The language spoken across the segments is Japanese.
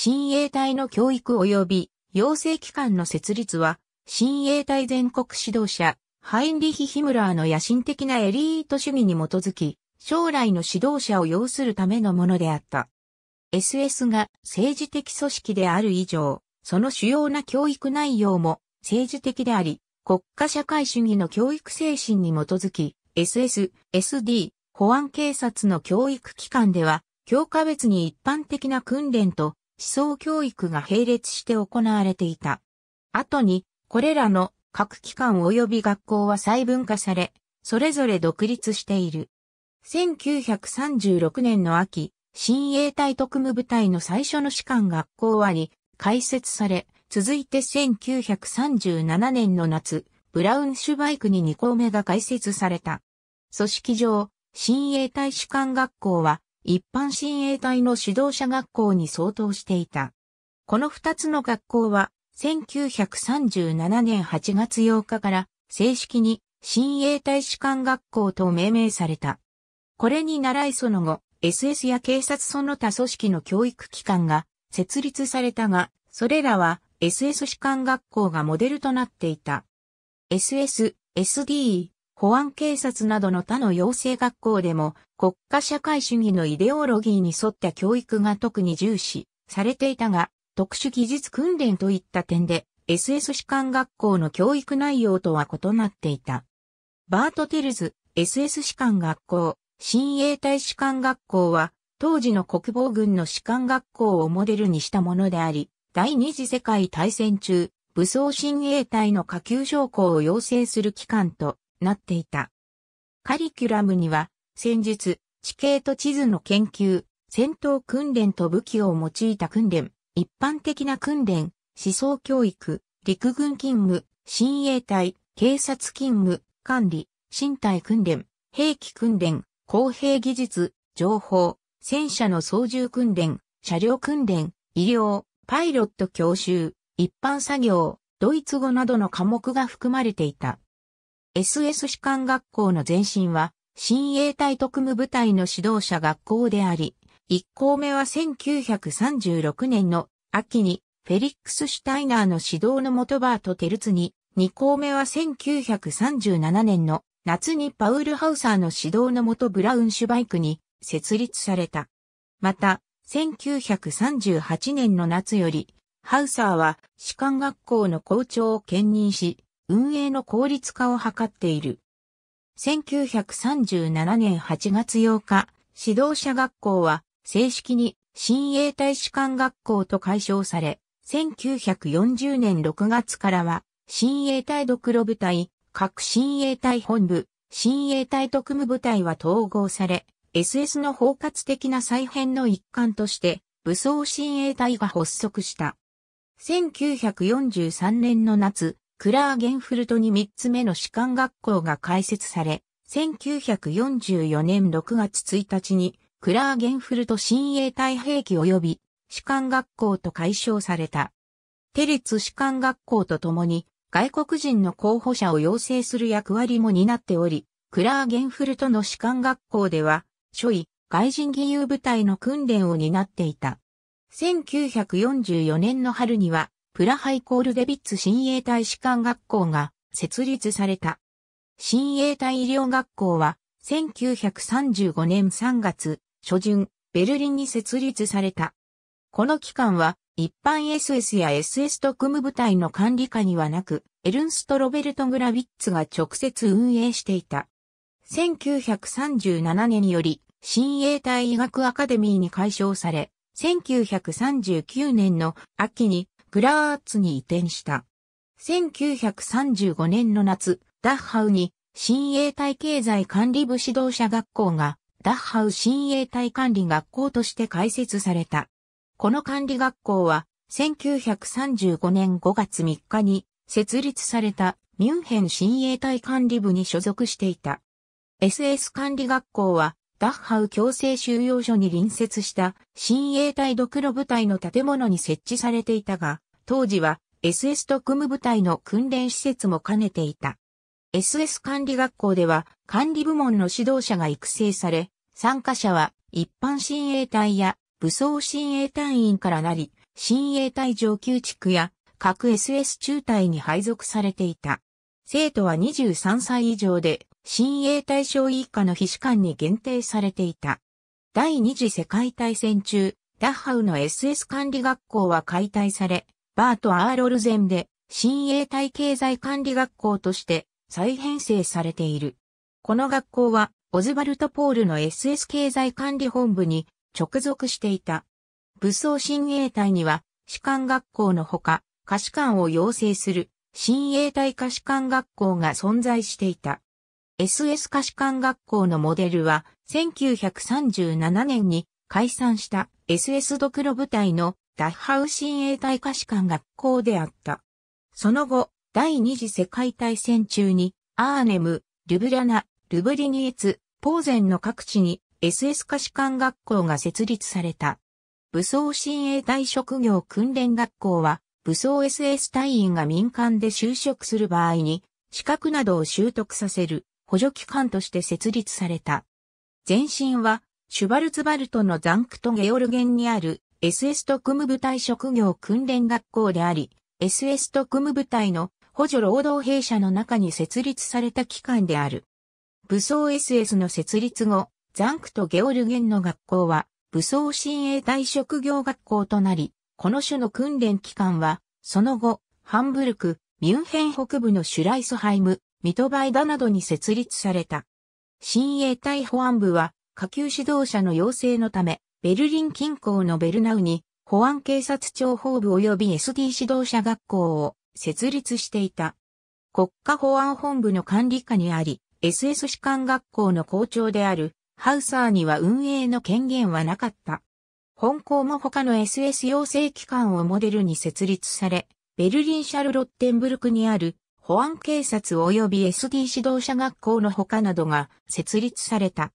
新衛隊の教育及び養成機関の設立は、新衛隊全国指導者、ハインリヒ・ヒムラーの野心的なエリート主義に基づき、将来の指導者を要するためのものであった。SS が政治的組織である以上、その主要な教育内容も政治的であり、国家社会主義の教育精神に基づき、SS、SD、保安警察の教育機関では、教科別に一般的な訓練と思想教育が並列して行われていた。後に、これらの各機関及び学校は細分化され、それぞれ独立している。1936年の秋、新衛隊特務部隊の最初の士官学校はに開設され、続いて1937年の夏、ブラウンシュバイクに2校目が開設された。組織上、新衛隊士官学校は一般親衛隊の指導者学校に相当していた。この二つの学校は、1937年8月8日から正式に親衛隊士官学校と命名された。これに習いその後、SS や警察その他組織の教育機関が設立されたが、それらは SS 士官学校がモデルとなっていた。SS、SD、保安警察などの他の養成学校でも国家社会主義のイデオロギーに沿った教育が特に重視されていたが、特殊技術訓練といった点で SS 士官学校の教育内容とは異なっていた。バート・テルズ、SS 士官学校、新衛隊士官学校は、当時の国防軍の士官学校をモデルにしたものであり、第二次世界大戦中、武装新衛隊の下級将校を養成する機関となっていた。カリキュラムには、戦術、地形と地図の研究、戦闘訓練と武器を用いた訓練、一般的な訓練、思想教育、陸軍勤務、親衛隊、警察勤務、管理、身体訓練、兵器訓練、公平技術、情報、戦車の操縦訓練、車両訓練、医療、パイロット教習、一般作業、ドイツ語などの科目が含まれていた。SS 士官学校の前身は、新衛隊特務部隊の指導者学校であり、1校目は1936年の秋にフェリックス・シュタイナーの指導の元バート・テルツに、2校目は1937年の夏にパウル・ハウサーの指導の元ブラウンシュバイクに設立された。また、1938年の夏より、ハウサーは士官学校の校長を兼任し、運営の効率化を図っている。1937年8月8日、指導者学校は正式に新英大使館学校と解消され、1940年6月からは、新英隊独路部隊、各新英隊本部、新英隊特務部隊は統合され、SS の包括的な再編の一環として、武装新英隊が発足した。1943年の夏、クラーゲンフルトに3つ目の士官学校が開設され、1944年6月1日に、クラーゲンフルト新衛隊兵器及び士官学校と解消された。テリツ士官学校とともに、外国人の候補者を養成する役割も担っており、クラーゲンフルトの士官学校では、諸位、外人義勇部隊の訓練を担っていた。1944年の春には、プラハイコールデビッツ親衛隊士官学校が設立された。親衛隊医療学校は1935年3月初旬、ベルリンに設立された。この機関は一般 SS や SS 特務部隊の管理下にはなく、エルンスト・ロベルト・グラビッツが直接運営していた。1937年により、新衛隊医学アカデミーに解消され、1939年の秋にグラーツに移転した。1935年の夏、ダッハウに新衛隊経済管理部指導者学校がダッハウ新衛隊管理学校として開設された。この管理学校は1935年5月3日に設立されたミュンヘン新衛隊管理部に所属していた。SS 管理学校はダッハウ強制収容所に隣接した新衛隊ドクロ部隊の建物に設置されていたが、当時は SS 特務部隊の訓練施設も兼ねていた。SS 管理学校では管理部門の指導者が育成され、参加者は一般新衛隊や武装新衛隊員からなり、新衛隊上級地区や各 SS 中隊に配属されていた。生徒は23歳以上で親衛隊小以下の非士官に限定されていた。第二次世界大戦中、ダッハウの SS 管理学校は解体され、バート・アーロルゼンで、新衛隊経済管理学校として再編成されている。この学校は、オズバルト・ポールの SS 経済管理本部に直属していた。武装新衛隊には、士官学校のほか、可士官を養成する、新衛隊可士官学校が存在していた。SS 歌子館学校のモデルは、1937年に解散した SS ドクロ部隊のダッハウ親衛隊歌子館学校であった。その後、第二次世界大戦中に、アーネム、ルブラナ、ルブリニエツ、ポーゼンの各地に SS 歌子館学校が設立された。武装親衛隊職業訓練学校は、武装 SS 隊員が民間で就職する場合に、資格などを習得させる補助機関として設立された。前身は、シュバルツバルトのザンクトゲオルゲンにある SS 特務部隊職業訓練学校であり、SS 特務部隊の補助労働兵舎の中に設立された機関である。武装 SS の設立後、ザンクトゲオルゲンの学校は武装親衛隊職業学校となり、この種の訓練機関は、その後、ハンブルク、ミュンヘン北部のシュライスハイム、ミトバイダなどに設立された。新衛隊保安部は、下級指導者の要請のため、ベルリン近郊のベルナウに、保安警察庁法部及び SD 指導者学校を設立していた。国家保安本部の管理下にあり、SS 士官学校の校長であるハウサーには運営の権限はなかった。本校も他の SS 養成機関をモデルに設立され、ベルリンシャルロッテンブルクにある保安警察及び SD 指導者学校の他などが設立された。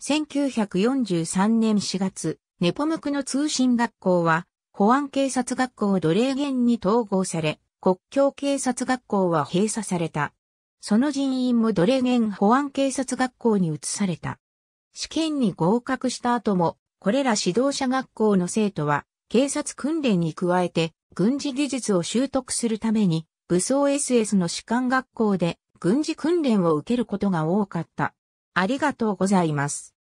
1943年4月、ネポムクの通信学校は、保安警察学校奴隷源に統合され、国境警察学校は閉鎖された。その人員も奴隷源保安警察学校に移された。試験に合格した後も、これら指導者学校の生徒は、警察訓練に加えて、軍事技術を習得するために、武装 SS の士官学校で軍事訓練を受けることが多かった。ありがとうございます。